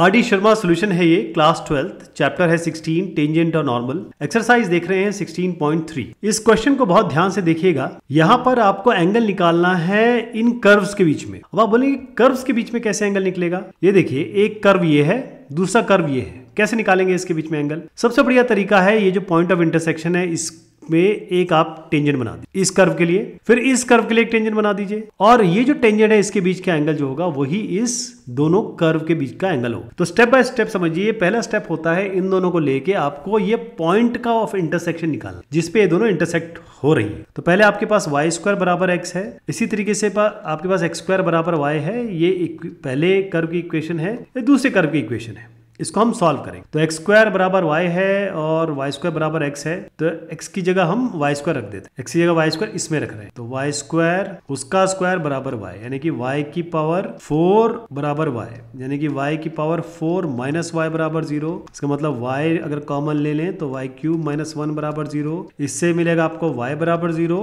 R D Sharma solution है ये class twelfth chapter है 16 टेंजेंट और नॉर्मल एक्सरसाइज देख रहे हैं 16.3 इस क्वेश्चन को बहुत ध्यान से देखिएगा यहाँ पर आपको एंगल निकालना है इन कर्व्स के बीच में अब आप बोलेंगे कर्व्स के बीच में कैसे एंगल निकलेगा ये देखिए एक कर्व ये है दूसरा कर्व ये है कैसे निकालेंगे इसके बीच में एंगल सबसे बढ़िया तरीका है ये जो पॉइंट ऑफ इंटरसेक्शन है इस में एक आप टेंजेंट बना दीजिए इस कर्व के लिए फिर इस कर्व के लिए एक टेंजेंट बना दीजिए और ये जो टेंजेंट है इसके बीच का एंगल जो होगा वही इस दोनों कर्व के बीच का एंगल होगा तो स्टेप बाय स्टेप समझिए पहला स्टेप होता है इन दोनों को लेके आपको ये पॉइंट का ऑफ इंटरसेक्शन निकालना जिसपे ये दोनों इंटरसेक्ट हो रही है तो पहले आपके पास वाई स्क्वायर बराबर एक्स है इसी तरीके से आपके पास एक्स स्क्वायर बराबर वाई है ये पहले कर्व की इक्वेशन है ये दूसरे कर्व की इक्वेशन है इसको हम सॉल्व करेंगे तो एक्स स्क्वायर बराबर वाई है और वाई स्क्वायर बराबर एक्स है तो एक्स की जगह हम वाई स्क्वायर रख देते हैं एक्स की जगह वाई स्क्वायर इसमें रख रहे हैं तो वाई स्क्वायर उसका स्क्वायर बराबर वाई यानी कि वाई की पावर फोर बराबर वाई यानी कि वाई की पावर फोर माइनस वाई बराबर जीरो इसका मतलब वाई अगर कॉमन ले लें तो वाई क्यूब माइनस वन बराबर जीरो इससे मिलेगा आपको वाई बराबर जीरो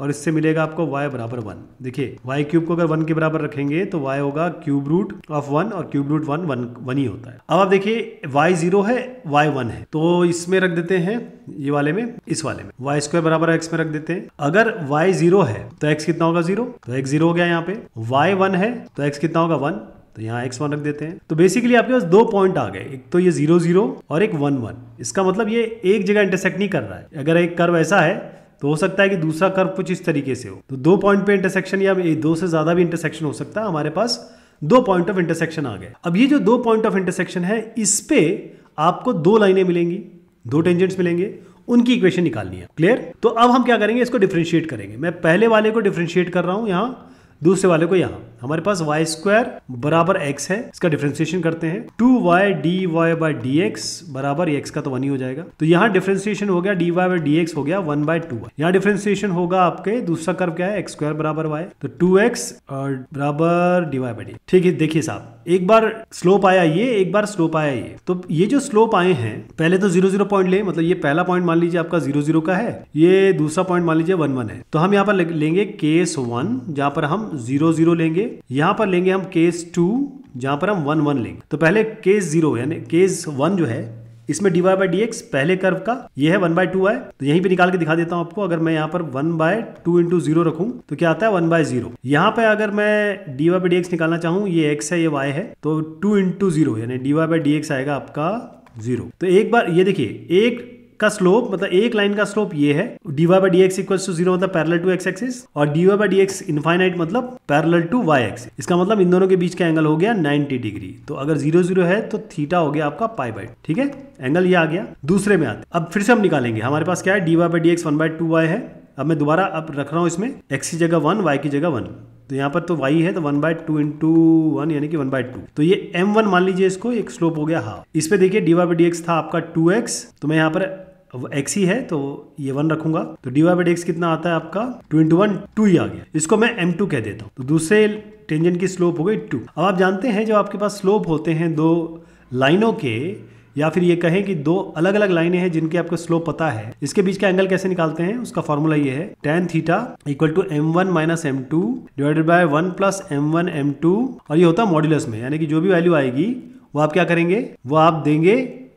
और इससे मिलेगा आपको वाई बराबर वन देखिए वाई क्यूब को अगर वन के बराबर रखेंगे तो वाई होगा क्यूब रूट ऑफ वन और cube root one one one ही होता है अब आप देखिए वाई जीरो है y वन है तो इसमें रख देते हैं ये वाले में इस वाले में वाई स्क्वायर बराबर एक्स में रख देते हैं अगर वाई जीरो है तो एक्स कितना होगा जीरो तो एक्स जीरो हो गया यहाँ पे वाई वन है तो एक्स कितना होगा वन तो यहाँ एक्स वन रख देते हैं तो बेसिकली आपके पास दो पॉइंट आ गए एक तो ये जीरो जीरो और एक वन वन इसका मतलब ये एक जगह इंटरसेक्ट नहीं कर रहा है अगर एक कर्व ऐसा है तो हो सकता है कि दूसरा कर्व कुछ इस तरीके से हो तो दो पॉइंट पे इंटरसेक्शन या दो से ज़्यादा भी इंटरसेक्शन हो सकता है हमारे पास दो पॉइंट ऑफ इंटरसेक्शन आ गए अब ये जो दो पॉइंट ऑफ इंटरसेक्शन है इस पे आपको दो लाइनें मिलेंगी दो टेंजेंट्स मिलेंगे उनकी इक्वेशन निकालनी है क्लियर तो अब हम क्या करेंगे इसको डिफ्रेंशिएट करेंगे मैं पहले वाले को डिफ्रेंशिएट कर रहा हूं यहां दूसरे वाले को यहाँ हमारे पास वाई स्क्वायर बराबर एक्स है इसका डिफ्रेंसिएशन करते हैं two y d y by d x बराबर एक्स का तो वन ही हो जाएगा तो यहाँ डिफ्रेंसिएशन हो गया d y by d x हो गया वन बाई टू यहाँ डिफ्रेंसिएशन होगा आपके दूसरा कर्व क्या है एक्स स्क्वायर बराबर वाई तो टू एक्स और बराबर डी वाई बाई डी ठीक है देखिए साहब एक बार स्लोप आया ये एक बार स्लोप आया ये तो ये जो स्लोप आए हैं पहले तो जीरो जीरो पॉइंट ले मतलब ये पहला पॉइंट मान लीजिए आपका जीरो जीरो का है ये दूसरा पॉइंट मान लीजिए वन वन है तो हम यहाँ पर लेंगे केस वन जहां पर हम जीरो जीरो लेंगे यहां पर लेंगे हम केस टू जहां पर हम वन वन लेंगे तो पहले केस जीरो केस वन जो है इसमें d y by d x पहले कर्व का ये है वन बाय टू आए तो यहीं पे निकाल के दिखा देता हूं आपको अगर मैं यहाँ पर one by two into zero रखू तो क्या आता है वन बाय जीरो यहाँ पे अगर मैं d y by d x निकालना चाहूँ ये एक्स है ये वाई है तो two into zero d y by d x आएगा आपका जीरो तो एक बार ये देखिए एक का स्लोप मतलब एक लाइन का स्लोप ये है d y by d x equal to zero मतलब पैरल टू एक्स एक्सिस और d y by d x infinite मतलब पैरल टू वाई एक्स इसका मतलब इन दोनों के बीच का एंगल हो गया 90 डिग्री तो अगर जीरो जीरो है तो थीटा हो गया आपका पाई बाई ठीक है एंगल ये आ गया दूसरे में आते अब फिर से हम निकालेंगे हमारे पास क्या है d y by d x one by two y है अब मैं दोबारा अब रख रहा हूँ इसमें एक्स की जगह वन वाई की जगह वन तो यहाँ पर तो y है तो one by two into one यानी कि वन बाय टू तो ये m1 मान लीजिए इसको एक स्लोप हो गया हाफ इस पे देखिए डी वाई बाई डी था आपका 2x तो मैं यहाँ पर एक्स ही है तो ये वन रखूंगा तो डी वाई बाई एक्स कितना आता है आपका टू इंटू वन टू ही आ गया इसको मैं एम टू कह देता हूँ तो दूसरे टेंजेंट की स्लोप हो गई टू अब आप जानते हैं जब आपके पास स्लोप होते हैं दो लाइनों के या फिर ये कहें कि दो अलग अलग लाइनें हैं जिनके आपको स्लोप पता है इसके बीच का एंगल कैसे निकालते हैं उसका फॉर्मूला ये है tan theta equal to m one minus m two divided by one plus m one m two और ये होता है मॉड्यूलस में यानी कि जो भी वैल्यू आएगी वो आप क्या करेंगे वो आप देंगे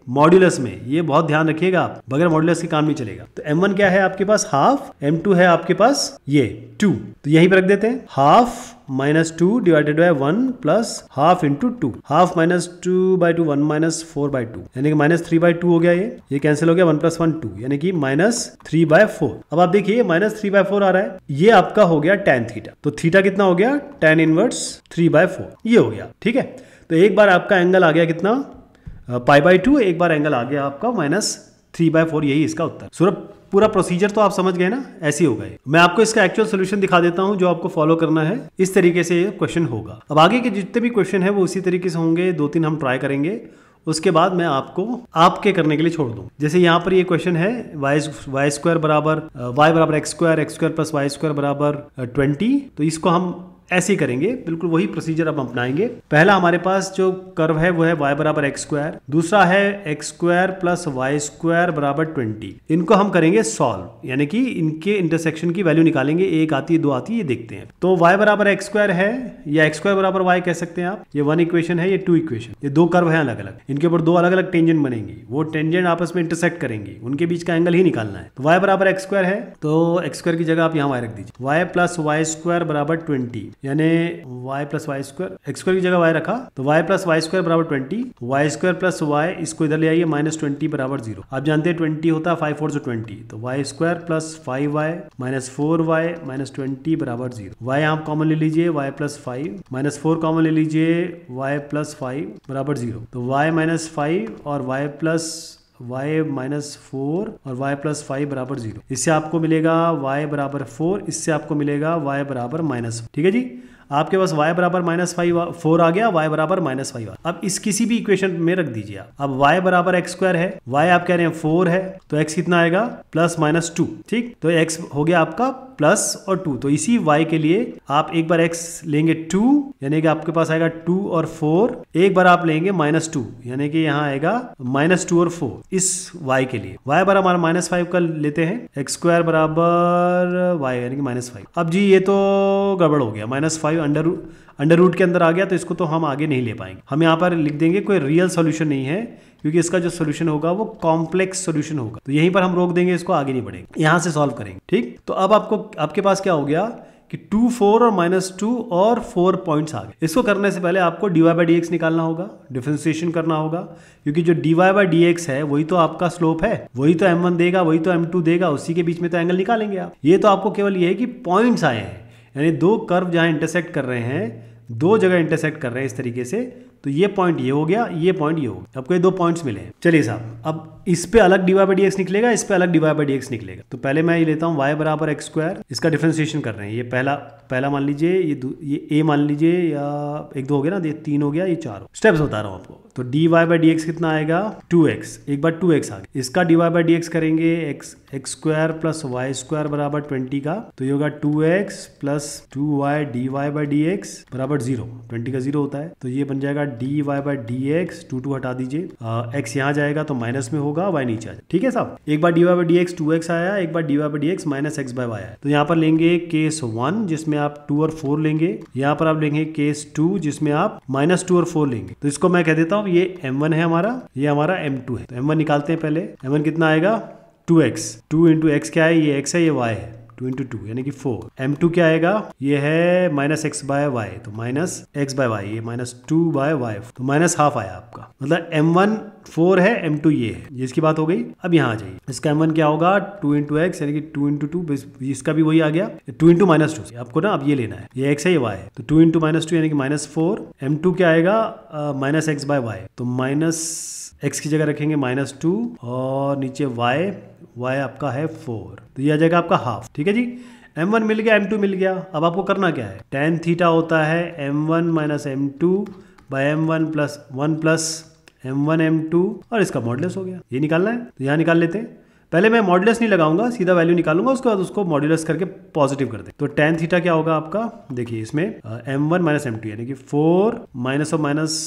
मॉड्यूलस में ये बहुत ध्यान रखिएगा आप बगैर मॉड्यूलस के काम नहीं चलेगा तो m1 क्या है आपके पास हाफ m2 है आपके पास ये टू तो यहीं पर रख देते हैं half minus two divided by one plus half into two half minus two by two one minus four by two यानी कि माइनस थ्री बाई टू हो गया ये ये कैंसिल हो गया वन प्लस वन टू यानी कि माइनस थ्री बाय फोर अब आप देखिए माइनस थ्री बाय फोर आ रहा है ये आपका हो गया टेन थीटा तो थीटा कितना हो गया tan inverse three by four ये हो गया ठीक है तो एक बार आपका एंगल आ गया कितना पाई बाई टू एक बार एंगल आ गया आपका माइनस थ्री बाय फोर यही इसका उत्तर सूरभ पूरा प्रोसीजर तो आप समझ गए ना ऐसे हो गए मैं आपको इसका एक्चुअल सोल्यूशन दिखा देता हूं जो आपको फॉलो करना है इस तरीके से क्वेश्चन होगा अब आगे के जितने भी क्वेश्चन है वो उसी तरीके से होंगे दो तीन हम ट्राई करेंगे उसके बाद मैं आपको आपके करने के लिए छोड़ दूं जैसे यहाँ पर ये क्वेश्चन है वाई वाई स्क्वायर बराबर वाई uh, बराबर x square x square plus y square बराबर ट्वेंटी uh, तो इसको हम ऐसे करेंगे बिल्कुल वही प्रोसीजर अब अपनाएंगे पहला हमारे पास जो कर्व है वो है वाई बराबर एक्स स्क्वायर दूसरा है x square plus y square बराबर ट्वेंटी इनको हम करेंगे सॉल्व यानी कि इनके इंटरसेक्शन की वैल्यू निकालेंगे एक आती है दो आती है ये देखते हैं तो वाई बराबर एक्स स्क्वायर है या एक्स स्क्वायर बराबर वाई कह सकते हैं आप ये वन इक्वेशन है ये टू इक्वेशन ये दो कर्व है अलग अलग इनके ऊपर दो अलग अलग टेंजेंट बनेंगी वो टेंजेंट आपस में इंटरसेक्ट करेंगे उनके बीच का एंगल ही निकालना है तो वाई बराबर एक्स स्क्वायर है तो एक्स स्क्वायर की जगह आप यहाँ वाई रख दीजिए वाई प्लस वाई स्क्वायर बराबर ट्वेंटी यानी y plus y square x square की जगह वाई रखा तो वाई प्लस वाई स्क्वायर बराबर twenty y square plus y इसको इधर ले आइए माइनस ट्वेंटी बराबर जीरो आप जानते हैं ट्वेंटी होता है फाइव फोर जो ट्वेंटी तो y square plus five y minus four y minus twenty बराबर जीरो वाई आप कॉमन ले लीजिए y plus five minus four common ले लीजिए वाई प्लस फाइव बराबर जीरो तो वाई माइनस फाइव और y plus y minus four और वाई प्लस फाइव बराबर जीरो इससे आपको मिलेगा वाई बराबर फोर इससे आपको मिलेगा वाई बराबर माइनस ठीक है जी आपके पास वाई बराबर माइनस फाइव फोर आ गया वाई बराबर माइनस फाइव अब इस किसी भी इक्वेशन में रख दीजिए आप अब वाई बराबर एक्स स्क्वायर है वाई आप कह रहे हैं फोर है तो एक्स कितना आएगा प्लस माइनस टू ठीक तो एक्स हो गया आपका प्लस और टू तो इसी वाई के लिए आप एक बार एक्स लेंगे टू यानी कि आपके पास आएगा टू और फोर एक बार आप लेंगे माइनस टू यानी कि यहाँ आएगा माइनस टू और फोर इस वाई के लिए वाई बराबर माइनस फाइव का लेते हैं एक्स स्क्वायर बराबर वाई यानी कि माइनस फाइव अब जी ये तो गड़बड़ हो गया minus five five under under root के अंदर आ गया तो इसको तो हम आगे नहीं ले पाएंगे हम यहाँ पर लिख देंगे कोई रियल सोल्यूशन नहीं है क्योंकि इसका जो सोल्यूशन होगा वो कॉम्प्लेक्स सोल्यूशन होगा तो यहीं पर हम रोक देंगे इसको आगे नहीं बढ़ेंगे यहाँ से सॉल्व करेंगे ठीक तो अब आपको आपके पास क्या हो गया कि टू फोर और माइनस टू और फोर पॉइंट्स आ गए इसको करने से पहले आपको d y by d x निकालना होगा डिफ्रेंसिएशन करना होगा क्योंकि जो d y by d x है वही तो आपका स्लोप है वही तो एम वन देगा वही तो एम टू देगा उसी के बीच में तो एंगल निकालेंगे आप ये तो आपको केवल ये है कि पॉइंट्स आए हैं यानी दो कर्व जहाँ इंटरसेक्ट कर रहे हैं दो जगह इंटरसेक्ट कर रहे हैं इस तरीके से तो ये पॉइंट ये हो गया ये पॉइंट ये हो गया आपको ये दो पॉइंट्स मिले हैं चलिए साहब अब इस पे अलग डीवाई बाई डी निकलेगा इस पे अलग डीवाई बाई डी निकलेगा तो पहले मैं ये लेता हूँ वाई बराबर एक्स स्क्वायर इसका डिफ्रेंसिएशन कर रहे हैं ये पहला पहला मान लीजिए ये ये ए मान लीजिए या एक दो हो गया ना ये तीन हो गया ये चार हो स्टेप्स बता रहा हूँ आपको तो d y by d x कितना आएगा टू एक्स एक बार टू एक्स आगे इसका d y by d x करेंगे x x square plus y square बराबर ट्वेंटी का तो ये होगा two x plus two y d y by d x बराबर जीरो ट्वेंटी का जीरो होता है तो ये बन जाएगा d y by d x two two हटा दीजिए एक्स यहाँ जाएगा तो माइनस में होगा वाई नीचे आ जाए ठीक है साहब एक बार d y by d x two x आया एक बार d y by d x minus x by y आया तो यहाँ पर लेंगे केस वन जिसमें आप टू और फोर लेंगे यहाँ पर आप लेंगे केस टू जिसमें आप माइनस टू और फोर लेंगे तो इसको मैं कह देता हूँ ये एम है हमारा ये हमारा एम है तो एम निकालते हैं पहले एम कितना आएगा two x two into x क्या है ये एक्स है ये वाई है टू इंटू टू यानी कि फोर एम टू क्या आएगा ये है माइनस एक्स बाय वाई तो माइनस एक्स बाय वाई ये माइनस टू बाय वाई तो माइनस हाफ आया आपका मतलब एम वन फोर है एम टू ये है ये इसकी बात हो गई अब यहाँ आ जाइए इसका एम वन क्या होगा टू इंटू एक्स यानी कि टू इंटू टू इसका भी वही आ गया टू इंटू माइनस टू आपको ना अब ये लेना है ये एक्स है ये वाई है तो टू इंटू माइनस टू यानी कि माइनस फोर एम टू क्या आएगा माइनस एक्स बाय वाई तो माइनस एक्स की जगह रखेंगे माइनस टू और नीचे वाई वाई आपका है फोर तो ये आ जाएगा आपका हाफ ठीक है जी एम वन मिल गया एम टू मिल गया अब आपको करना क्या है टेन थीटा होता है m one minus m two by m one plus one plus m one m two और इसका मॉडलेस हो गया ये निकालना है तो यहाँ निकाल लेते हैं पहले मैं मॉडलेस नहीं लगाऊंगा सीधा वैल्यू निकालूंगा उसके बाद उसको मॉड्यूलस करके पॉजिटिव कर दे तो टेन थीटा क्या होगा आपका देखिए इसमें m one minus m two यानी कि फोर माइनस और minus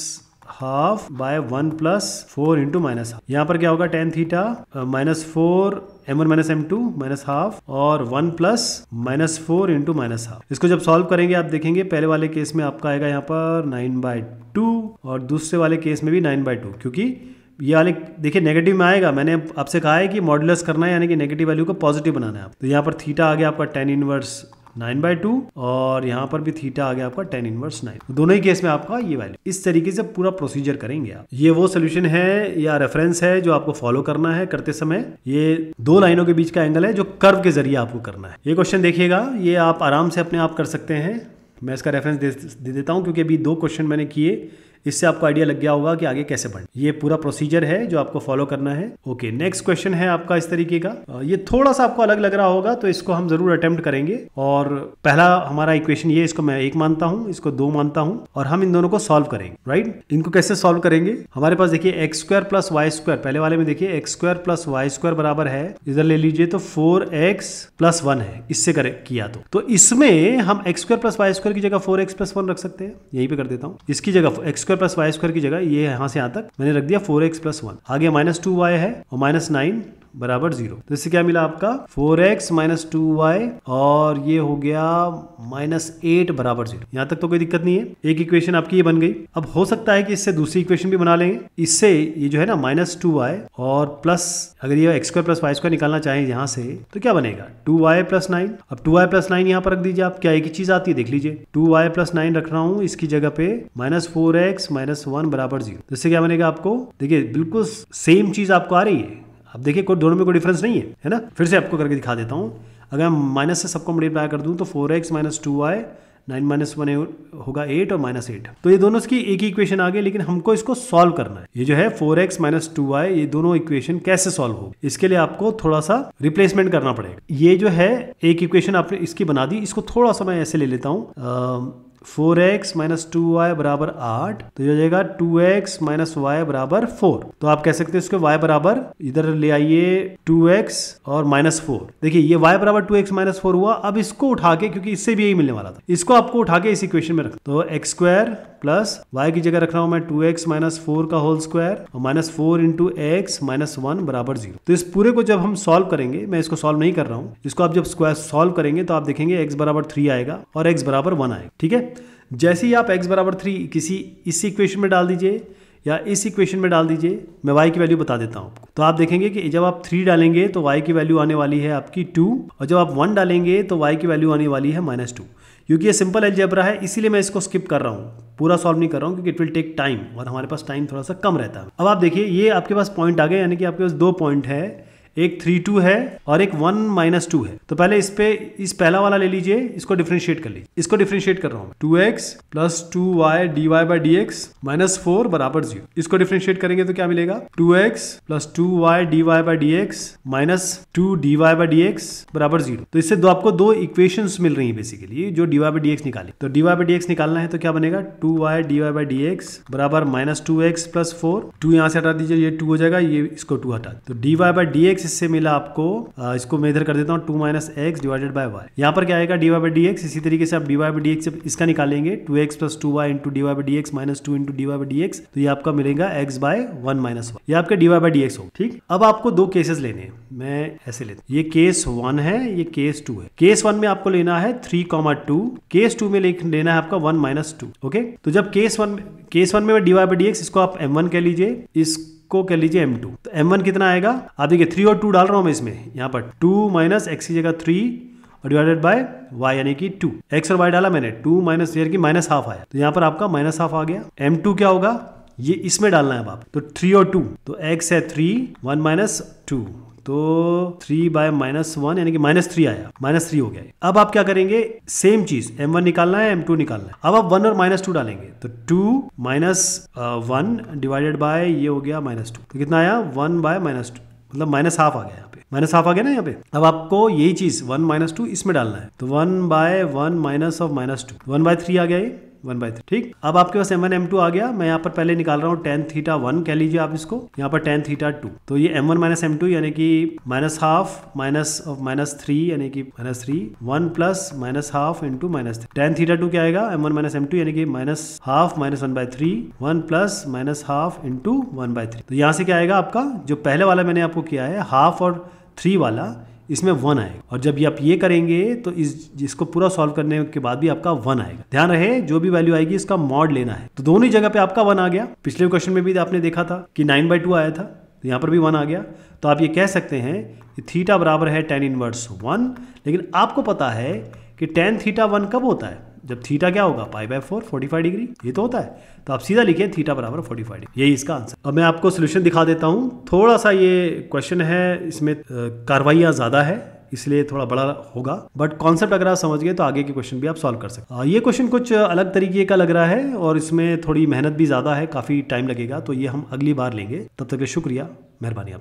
half by one plus four into minus half यहाँ पर क्या होगा tan theta minus four m one minus m two minus half और one plus minus four into minus half इसको जब सॉल्व करेंगे आप देखेंगे पहले वाले केस में आपका आएगा यहाँ पर नाइन बाय टू और दूसरे वाले केस में भी नाइन बाय टू क्योंकि ये वाले देखिए नेगेटिव में आएगा मैंने आपसे कहा है कि मॉडुलस करना है यानी कि नेगेटिव वैल्यू को पॉजिटिव बनाना है आप तो यहाँ पर थीटा आ गया आपका tan inverse nine by two और यहाँ पर भी थीटा आ गया आपका टेन इनवर्स नाइन दोनों ही केस में आपका ये वैल्यू इस तरीके से पूरा प्रोसीजर करेंगे आप ये वो सोल्यूशन है या रेफरेंस है जो आपको फॉलो करना है करते समय ये दो लाइनों के बीच का एंगल है जो कर्व के जरिए आपको करना है ये क्वेश्चन देखिएगा ये आप आराम से अपने आप कर सकते हैं मैं इसका रेफरेंस दे, दे देता हूँ क्योंकि अभी दो क्वेश्चन मैंने किए इससे आपको आइडिया लग गया होगा कि आगे कैसे बढ़े ये पूरा प्रोसीजर है जो आपको फॉलो करना है ओके नेक्स्ट क्वेश्चन है आपका इस तरीके का ये थोड़ा सा आपको अलग लग रहा होगा तो इसको हम जरूर अटेम्प्ट करेंगे और पहला हमारा इक्वेशन ये इसको मैं एक मानता हूँ इसको दो मानता हूँ और हम इन दोनों को सॉल्व करेंगे राइट इनको कैसे सॉल्व करेंगे हमारे पास देखिए x square plus y square पहले वाले में देखिए x square plus y square बराबर है इधर ले लीजिए तो फोर एक्स प्लस वन है इससे करे किया तो तो इसमें हम x square plus y square की जगह फोर एक्स प्लस वन रख सकते हैं यहीं पे कर देता हूँ इसकी जगह x square square plus y square की जगह ये यहाँ से यहाँ तक मैंने रख दिया फोर एक्स प्लस वन आगे माइनस टू वाई है और माइनस नाइन बराबर जीरो तो इससे क्या मिला आपका four x minus two y और ये हो गया माइनस एट बराबर जीरो यहां तक तो कोई दिक्कत नहीं है एक इक्वेशन आपकी ये बन गई अब हो सकता है कि इससे दूसरी इक्वेशन भी बना लेंगे इससे ये जो है ना माइनस टू वाई और प्लस अगर ये x square plus y square निकालना चाहें यहाँ से तो क्या बनेगा टू वाई प्लस नाइन अब टू वाई प्लस नाइन यहाँ पर रख दीजिए आप क्या एक ही चीज आती है देख लीजिए टू वाई प्लस नाइन रख रहा हूँ इसकी जगह पे minus four x minus one बराबर जीरो तो इससे क्या बनेगा आपको देखिए बिल्कुल सेम चीज आपको आ रही है अब देखिए कोई दोनों में कोई डिफरेंस नहीं है है ना फिर से आपको करके दिखा देता हूँ अगर मैं माइनस से सबको मल्टीप्लाई कर दूँ तो फोर एक्स माइनस टू आए नाइन माइनस वन होगा एट और माइनस एट तो ये दोनों की एक ही इक्वेशन आ गई लेकिन हमको इसको सॉल्व करना है ये जो है फोर एक्स माइनस टू आई ये दोनों इक्वेशन कैसे सॉल्व हो इसके लिए आपको थोड़ा सा रिप्लेसमेंट करना पड़ेगा ये जो है एक इक्वेशन आपने इसकी बना दी इसको थोड़ा सा मैं ऐसे ले लेता हूँ four x minus two y बराबर आठ तो ये हो जाएगा टू एक्स माइनस वाई बराबर फोर तो आप कह सकते हैं इसको वाई बराबर इधर ले आइए टू एक्स और माइनस फोर देखिये ये वाई बराबर टू एक्स माइनस फोर हुआ अब इसको उठा के क्योंकि इससे भी यही मिलने वाला था इसको आपको उठा के इस इक्वेशन में रख तो एक्स स्क्वायर प्लस वाई की जगह रख रहा हूं मैं टू एक्स माइनस फोर का होल स्क्वायर और minus four into x minus one बराबर जीरो तो इस पूरे को जब हम सॉल्व करेंगे मैं इसको सॉल्व नहीं कर रहा हूं इसको आप जब स्क्वायर सॉल्व करेंगे तो आप देखेंगे एक्स बराबर थ्री आएगा और एक्स बराबर वन आएगा ठीक है जैसे ही आप x बराबर थ्री किसी इस इक्वेशन में डाल दीजिए या इस इक्वेशन में डाल दीजिए मैं y की वैल्यू बता देता हूँ आपको तो आप देखेंगे कि जब आप थ्री डालेंगे तो y की वैल्यू आने वाली है आपकी टू और जब आप वन डालेंगे तो y की वैल्यू आने वाली है माइनस टू क्योंकि ये सिंपल एलजेब्रा है इसीलिए मैं इसको स्किप कर रहा हूँ पूरा सॉल्व नहीं कर रहा हूँ क्योंकि इट विल टेक टाइम और हमारे पास टाइम थोड़ा सा कम रहता है अब आप देखिए ये आपके पास पॉइंट आ गए यानी कि आपके पास दो पॉइंट है एक थ्री टू है और एक वन माइनस टू है तो पहले इस पे इस पहला वाला ले लीजिए इसको डिफ्रेंशिएट कर लीजिए इसको डिफ्रेंशिएट कर रहा हूँ two x plus two y d y by d x minus four बराबर जीरो इसको डिफ्रेंशिएट करेंगे तो क्या मिलेगा two x plus two y d y by d x minus two d y by d x बराबर zero तो इससे दो आपको दो इक्वेशन मिल रही है बेसिकली जो d y by d x निकाले तो d y by d x निकालना है तो क्या बनेगा two y d y by d x बराबर minus two x plus four two यहाँ से हटा दीजिए ये टू हो जाएगा ये इसको टू हटा तो d y by d x इससे मिला आपको इसको मैं इधर कर देता हूँ two minus x divided by y यहाँ पर क्या आएगा d y by d x इसी तरीके से आप d y by d x इसका निकालेंगे two x plus two y into d y by d x minus two into d y by d x तो ये आपका मिलेगा x by one minus y ये आपका d y by d x हो ठीक अब आपको दो केसेस लेने हैं मैं ऐसे लेता हूँ ये केस वन है ये केस टू है केस वन में आपको लेना है three comma two case two में लेना है आपका वन माइनस टू ओके तो जब केस वन केस वन में डीवाई बाई डी एक्स इसको आप एम वन कह लीजिए इस को कह लीजिए एम टू तो एम वन कितना आएगा आप देखिए थ्री और टू डाल रहा हूं मैं इसमें यहां पर टू माइनस एक्स की जगह थ्री और डिवाइडेड बाय वाई यानी कि टू एक्स और वाई डाला मैंने टू माइनस एयर की माइनस हाफ आया तो यहां पर आपका माइनस हाफ आ गया एम टू क्या होगा ये इसमें डालना है बाप तो थ्री और टू तो एक्स है थ्री वन माइनस टू तो थ्री बाय माइनस वन यानी कि माइनस थ्री आया माइनस थ्री हो गया अब आप क्या करेंगे सेम चीज एम वन निकालना है एम टू निकालना है अब आप वन और माइनस टू डालेंगे तो two minus one divided by ये हो गया माइनस टू तो कितना आया वन बाय माइनस टू मतलब माइनस हाफ आ गया यहाँ पे माइनस हाफ आ गया ना यहाँ पे अब आपको यही चीज वन माइनस टू इसमें डालना है तो one by one minus of minus two one by three आ गया ये वन बाई थ्री ठीक अब आपके पास एम वन एम टू आ गया मैं यहाँ पर पहले निकाल रहा हूँ टेन थीटा वन कह लीजिए आप इसको यहाँ पर टेन थीटा टू तो ये m one minus m two यानी कि minus half minus minus three यानी कि minus three one plus minus half into minus three ten theta two क्या आएगा m one minus m two यानी कि minus half minus one by three one plus minus half into one by three तो यहाँ से क्या आएगा आपका जो पहले वाला मैंने आपको किया है हाफ और थ्री वाला इसमें वन आएगा और जब ये आप ये करेंगे तो इस इसको पूरा सॉल्व करने के बाद भी आपका वन आएगा ध्यान रहे जो भी वैल्यू आएगी इसका मॉड लेना है तो दोनों ही जगह पे आपका वन आ गया पिछले क्वेश्चन में भी आपने देखा था कि नाइन बाई टू आया था तो यहाँ पर भी वन आ गया तो आप ये कह सकते हैं कि थीटा बराबर है टेन इनवर्स वन लेकिन आपको पता है कि टेन थीटा वन कब होता है जब थीटा क्या होगा pi by four forty five degree ये तो होता है तो आप सीधा लिखिए थीटा बराबर फोर्टी फाइव डिग्री यही इसका आंसर अब मैं आपको सोल्यूशन दिखा देता हूँ थोड़ा सा ये क्वेश्चन है इसमें कार्रवाइयाँ ज़्यादा है इसलिए थोड़ा बड़ा होगा बट कॉन्सेप्ट अगर आप समझ गए तो आगे के क्वेश्चन भी आप सॉल्व कर सकते हैं ये क्वेश्चन कुछ अलग तरीके का लग रहा है और इसमें थोड़ी मेहनत भी ज़्यादा है काफ़ी टाइम लगेगा तो ये हम अगली बार लेंगे तब तक के शुक्रिया मेहरबानी आप